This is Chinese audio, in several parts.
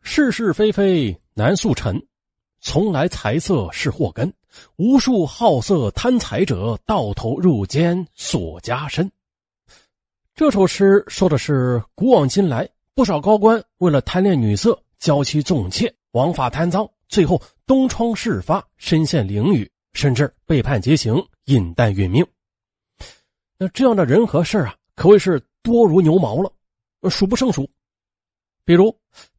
是是非非难速成，从来财色是祸根。无数好色贪财者，到头入奸所加深。这首诗说的是古往今来，不少高官为了贪恋女色，娇妻纵妾，枉法贪赃。最后东窗事发，身陷囹圄，甚至被判极刑，饮弹殒命。那这样的人和事啊，可谓是多如牛毛了，数不胜数。比如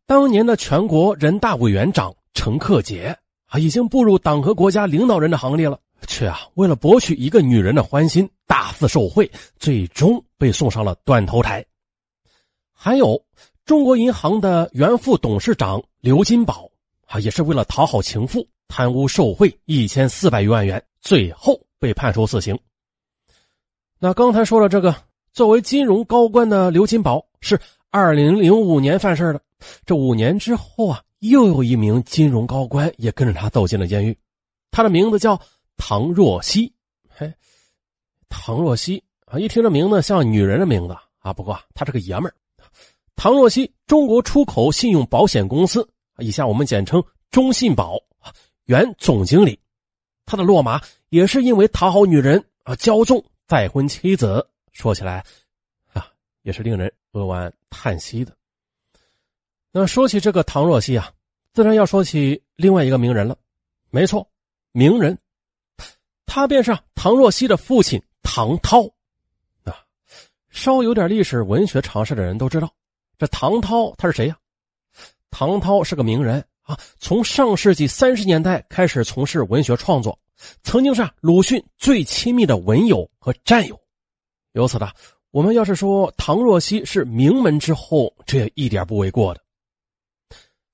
当年的全国人大委员长陈克杰，啊，已经步入党和国家领导人的行列了，却啊，为了博取一个女人的欢心，大肆受贿，最终被送上了断头台。还有中国银行的原副董事长刘金宝。啊，也是为了讨好情妇，贪污受贿一千四百余万元，最后被判处死刑。那刚才说了这个，作为金融高官的刘金宝是二零零五年犯事的，这五年之后啊，又有一名金融高官也跟着他走进了监狱，他的名字叫唐若曦，嘿，唐若曦啊，一听这名字像女人的名字啊，不过他是个爷们儿。唐若曦，中国出口信用保险公司。以下我们简称中信宝，原总经理，他的落马也是因为讨好女人啊，骄纵再婚妻子。说起来，啊，也是令人扼腕叹息的。那说起这个唐若曦啊，自然要说起另外一个名人了。没错，名人，他便是唐若曦的父亲唐涛。啊，稍有点历史文学常识的人都知道，这唐涛他是谁呀？唐涛是个名人啊，从上世纪三十年代开始从事文学创作，曾经是鲁迅最亲密的文友和战友。由此呢，我们要是说唐若曦是名门之后，这也一点不为过的。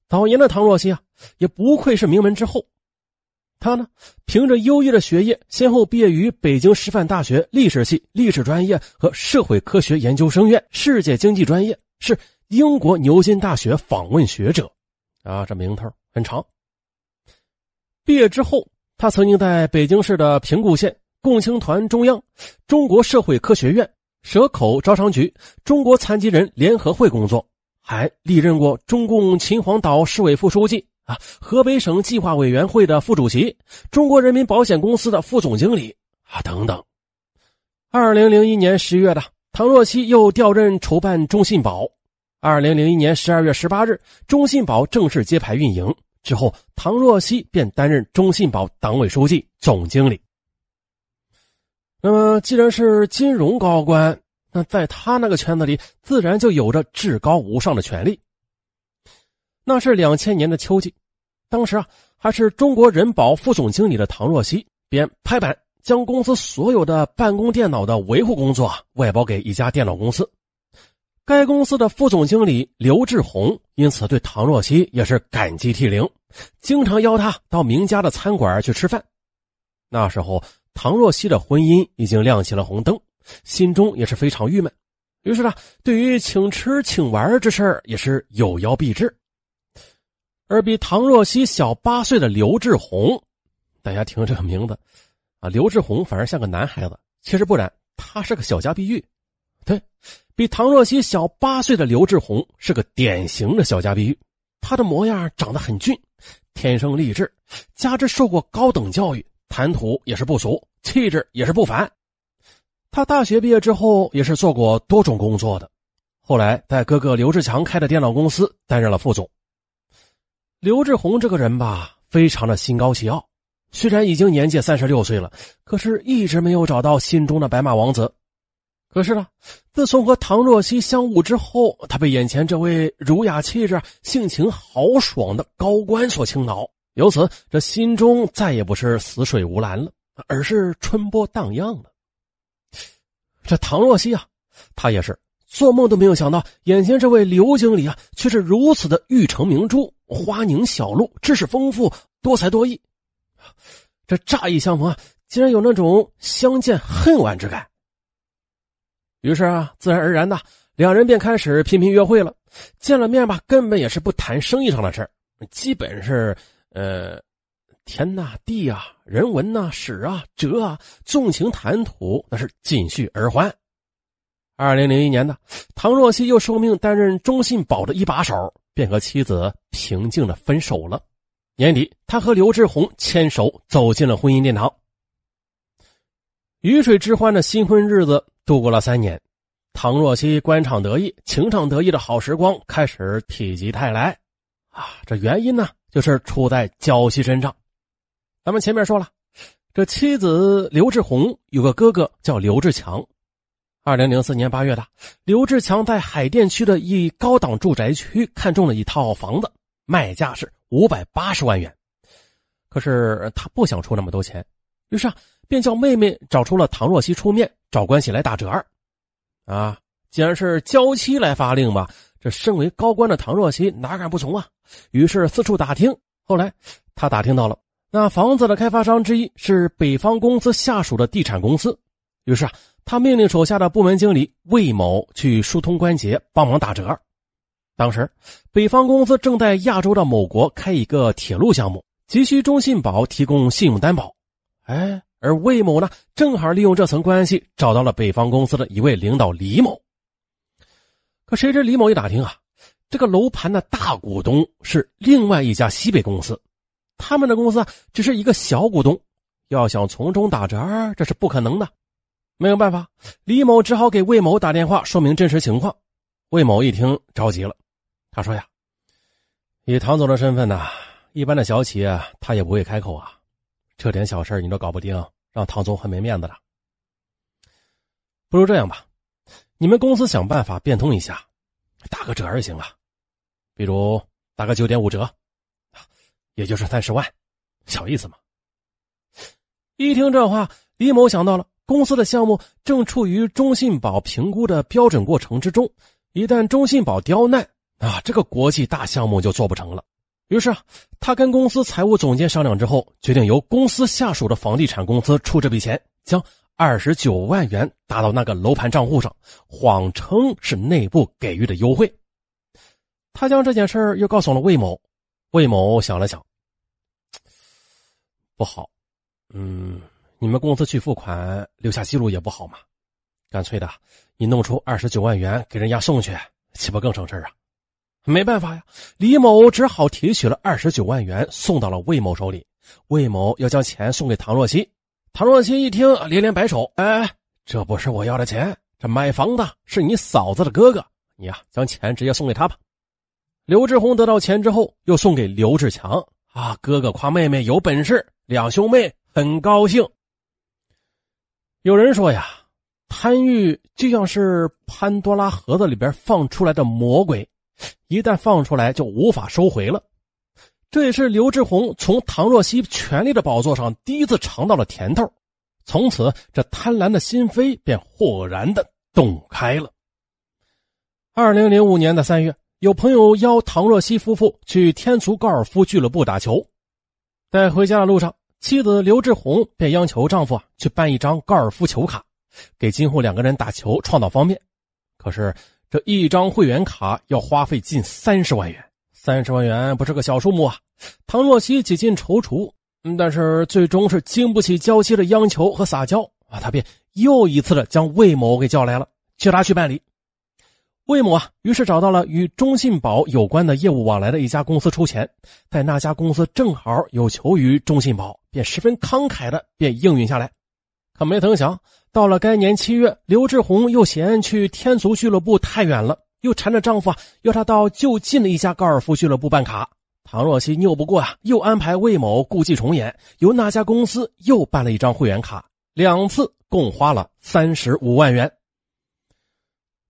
早年的唐若曦啊，也不愧是名门之后，他呢，凭着优异的学业，先后毕业于北京师范大学历史系历史专业和社会科学研究生院世界经济专业，是。英国牛津大学访问学者，啊，这名头很长。毕业之后，他曾经在北京市的平谷县共青团中央、中国社会科学院、蛇口招商局、中国残疾人联合会工作，还历任过中共秦皇岛市委副书记啊，河北省计划委员会的副主席，中国人民保险公司的副总经理啊，等等。二零零一年十月的唐若曦又调任筹办中信保。二零零一年十二月十八日，中信保正式揭牌运营之后，唐若曦便担任中信保党委书记、总经理。那么，既然是金融高官，那在他那个圈子里，自然就有着至高无上的权利。那是两千年的秋季，当时啊，还是中国人保副总经理的唐若曦便拍板，将公司所有的办公电脑的维护工作外包给一家电脑公司。该公司的副总经理刘志宏因此对唐若曦也是感激涕零，经常邀他到名家的餐馆去吃饭。那时候唐若曦的婚姻已经亮起了红灯，心中也是非常郁闷，于是呢，对于请吃请玩这事儿也是有邀必至。而比唐若曦小八岁的刘志宏，大家听这个名字，啊，刘志宏反而像个男孩子，其实不然，他是个小家碧玉。对，比唐若曦小八岁的刘志宏是个典型的小家碧玉，他的模样长得很俊，天生丽质，加之受过高等教育，谈吐也是不俗，气质也是不凡。他大学毕业之后也是做过多种工作的，后来在哥哥刘志强开的电脑公司担任了副总。刘志宏这个人吧，非常的心高气傲，虽然已经年届三十六岁了，可是一直没有找到心中的白马王子。可是呢，自从和唐若曦相晤之后，他被眼前这位儒雅气质、性情豪爽的高官所倾倒，由此这心中再也不是死水无澜了，而是春波荡漾了。这唐若曦啊，他也是做梦都没有想到，眼前这位刘经理啊，却是如此的玉成明珠、花凝小露、知识丰富、多才多艺。这乍一相逢啊，竟然有那种相见恨晚之感。于是啊，自然而然的，两人便开始频频约会了。见了面吧，根本也是不谈生意上的事儿，基本是，呃，天呐，地啊，人文呐，史啊，哲啊，纵情谈吐，那是尽续而欢。二零零一年呢，唐若曦又受命担任中信宝的一把手，便和妻子平静的分手了。年底，他和刘志宏牵手走进了婚姻殿堂，雨水之欢的新婚日子。度过了三年，唐若曦官场得意、情场得意的好时光开始体极泰来啊！这原因呢，就是出在娇妻身上。咱们前面说了，这妻子刘志红有个哥哥叫刘志强。二零零四年八月的，刘志强在海淀区的一高档住宅区看中了一套房子，卖价是五百八十万元。可是他不想出那么多钱，于是。啊，便叫妹妹找出了唐若曦出面找关系来打折，啊，既然是娇妻来发令吧，这身为高官的唐若曦哪敢不从啊？于是四处打听，后来他打听到了，那房子的开发商之一是北方公司下属的地产公司。于是啊，他命令手下的部门经理魏某去疏通关节，帮忙打折。当时，北方公司正在亚洲的某国开一个铁路项目，急需中信保提供信用担保。哎。而魏某呢，正好利用这层关系找到了北方公司的一位领导李某。可谁知李某一打听啊，这个楼盘的大股东是另外一家西北公司，他们的公司只是一个小股东，要想从中打折，这是不可能的。没有办法，李某只好给魏某打电话说明真实情况。魏某一听着急了，他说：“呀，以唐总的身份呢，一般的小企业他也不会开口啊。”这点小事你都搞不定，让唐总很没面子了。不如这样吧，你们公司想办法变通一下，打个折就行了，比如打个九点五折，也就是三十万，小意思嘛。一听这话，李某想到了公司的项目正处于中信保评估的标准过程之中，一旦中信保刁难啊，这个国际大项目就做不成了。于是，他跟公司财务总监商量之后，决定由公司下属的房地产公司出这笔钱，将二十九万元打到那个楼盘账户上，谎称是内部给予的优惠。他将这件事又告诉了魏某，魏某想了想，不好，嗯，你们公司去付款留下记录也不好嘛，干脆的，你弄出二十九万元给人家送去，岂不更省事啊？没办法呀，李某只好提取了二十九万元，送到了魏某手里。魏某要将钱送给唐若曦，唐若曦一听，连连摆手：“哎哎，这不是我要的钱，这买房的是你嫂子的哥哥，你呀将钱直接送给他吧。”刘志宏得到钱之后，又送给刘志强：“啊，哥哥夸妹妹有本事，两兄妹很高兴。”有人说呀，贪欲就像是潘多拉盒子里边放出来的魔鬼。一旦放出来，就无法收回了。这也是刘志宏从唐若曦权力的宝座上第一次尝到了甜头，从此这贪婪的心扉便豁然的洞开了。二零零五年的三月，有朋友邀唐若曦夫妇去天足高尔夫俱乐部打球，在回家的路上，妻子刘志宏便央求丈夫去办一张高尔夫球卡，给今后两个人打球创造方便。可是。这一张会员卡要花费近三十万元，三十万元不是个小数目啊！唐若曦几近踌躇，但是最终是经不起娇妻的央求和撒娇啊，他便又一次的将魏某给叫来了，叫他去办理。魏某啊，于是找到了与中信保有关的业务往来的一家公司出钱，在那家公司正好有求于中信保，便十分慷慨的便应允下来。可没曾想。到了该年七月，刘志宏又嫌去天足俱乐部太远了，又缠着丈夫啊，要他到就近的一家高尔夫俱乐部办卡。唐若曦拗不过啊，又安排魏某故伎重演，由那家公司又办了一张会员卡，两次共花了三十五万元。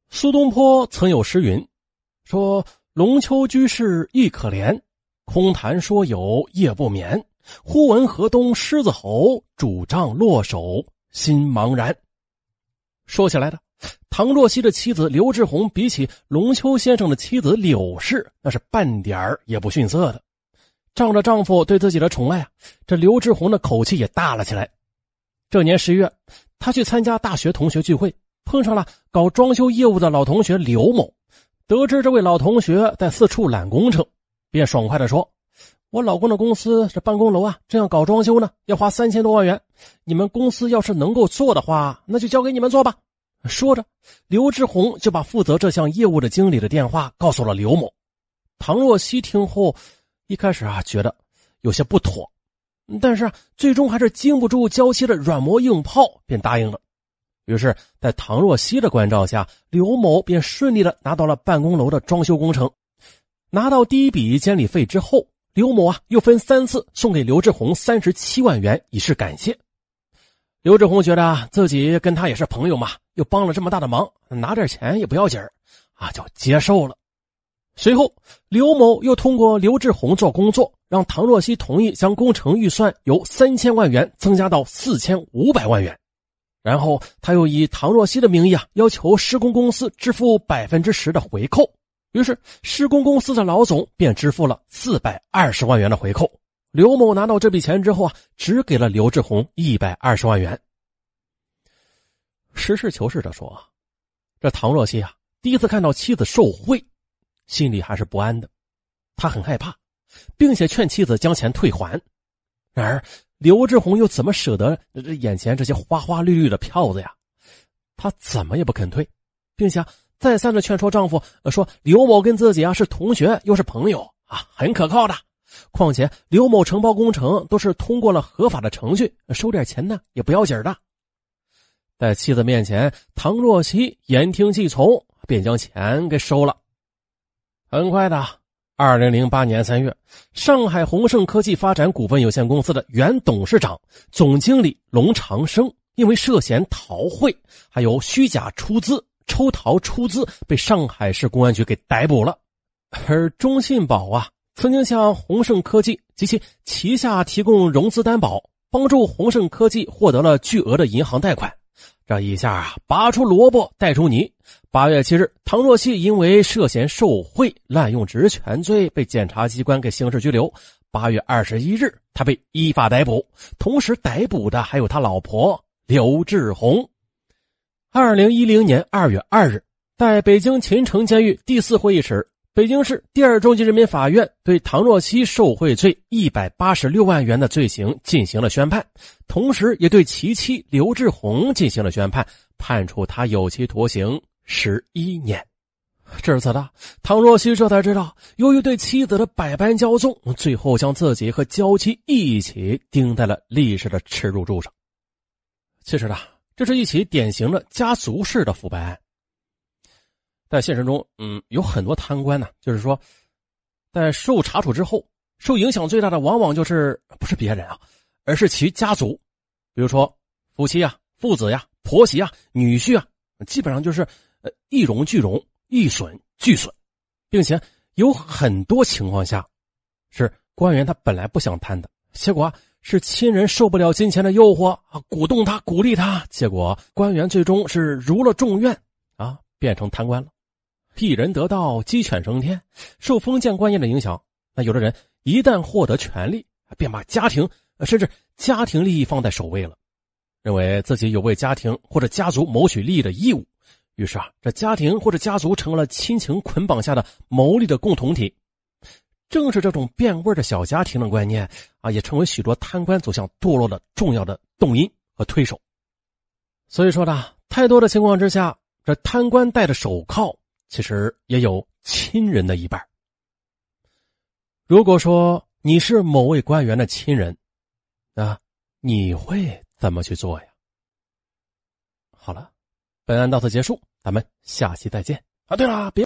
苏东坡曾有诗云：“说龙丘居士亦可怜，空谈说友夜不眠。忽闻河东狮子吼，拄杖落手。”心茫然。说起来的，唐若曦的妻子刘志红，比起龙秋先生的妻子柳氏，那是半点儿也不逊色的。仗着丈夫对自己的宠爱啊，这刘志红的口气也大了起来。这年十月，他去参加大学同学聚会，碰上了搞装修业务的老同学刘某，得知这位老同学在四处揽工程，便爽快的说。我老公的公司这办公楼啊，这样搞装修呢，要花三千多万元。你们公司要是能够做的话，那就交给你们做吧。说着，刘志宏就把负责这项业务的经理的电话告诉了刘某。唐若曦听后，一开始啊觉得有些不妥，但是最终还是经不住娇妻的软磨硬泡，便答应了。于是，在唐若曦的关照下，刘某便顺利的拿到了办公楼的装修工程。拿到第一笔监理费之后。刘某啊，又分三次送给刘志宏三十七万元，以示感谢。刘志宏觉得自己跟他也是朋友嘛，又帮了这么大的忙，拿点钱也不要紧儿啊，就接受了。随后，刘某又通过刘志宏做工作，让唐若曦同意将工程预算由三千万元增加到四千五百万元。然后，他又以唐若曦的名义啊，要求施工公司支付百分之十的回扣。于是，施工公司的老总便支付了四百二十万元的回扣。刘某拿到这笔钱之后啊，只给了刘志红一百二十万元。实事求是的说啊，这唐若曦啊，第一次看到妻子受贿，心里还是不安的，他很害怕，并且劝妻子将钱退还。然而，刘志红又怎么舍得这眼前这些花花绿绿的票子呀？他怎么也不肯退，并且。再三的劝说丈夫，说刘某跟自己啊是同学，又是朋友啊，很可靠的。况且刘某承包工程都是通过了合法的程序，收点钱呢也不要紧的。在妻子面前，唐若曦言听计从，便将钱给收了。很快的，二零零八年三月，上海宏盛科技发展股份有限公司的原董事长、总经理龙长生，因为涉嫌逃汇，还有虚假出资。抽逃出资被上海市公安局给逮捕了，而中信保啊，曾经向鸿盛科技及其旗下提供融资担保，帮助鸿盛科技获得了巨额的银行贷款。这一下啊，拔出萝卜带出泥。八月七日，唐若曦因为涉嫌受贿、滥用职权罪被检察机关给刑事拘留。八月二十一日，他被依法逮捕，同时逮捕的还有他老婆刘志红。二零一零年二月二日，在北京秦城监狱第四会议室，北京市第二中级人民法院对唐若曦受贿罪一百八十六万元的罪行进行了宣判，同时也对其妻刘志红进行了宣判，判处他有期徒刑十一年。至此呢，唐若曦这才知道，由于对妻子的百般骄纵，最后将自己和娇妻一起钉在了历史的耻辱柱上。其实呢。这是一起典型的家族式的腐败案。在现实中，嗯，有很多贪官呢，就是说，在受查处之后，受影响最大的往往就是不是别人啊，而是其家族，比如说夫妻啊、父子呀、婆媳啊、女婿啊，基本上就是呃一荣俱荣、一损俱损，并且有很多情况下是官员他本来不想贪的，结果。是亲人受不了金钱的诱惑啊，鼓动他，鼓励他，结果官员最终是如了众愿啊，变成贪官了。一人得道，鸡犬升天。受封建观念的影响，那有的人一旦获得权力，便把家庭甚至家庭利益放在首位了，认为自己有为家庭或者家族谋取利益的义务。于是啊，这家庭或者家族成了亲情捆绑下的牟利的共同体。正是这种变味的小家庭的观念啊，也成为许多贪官走向堕落的重要的动因和推手。所以说呢，太多的情况之下，这贪官戴着手铐，其实也有亲人的一半。如果说你是某位官员的亲人啊，你会怎么去做呀？好了，本案到此结束，咱们下期再见啊！对了，别。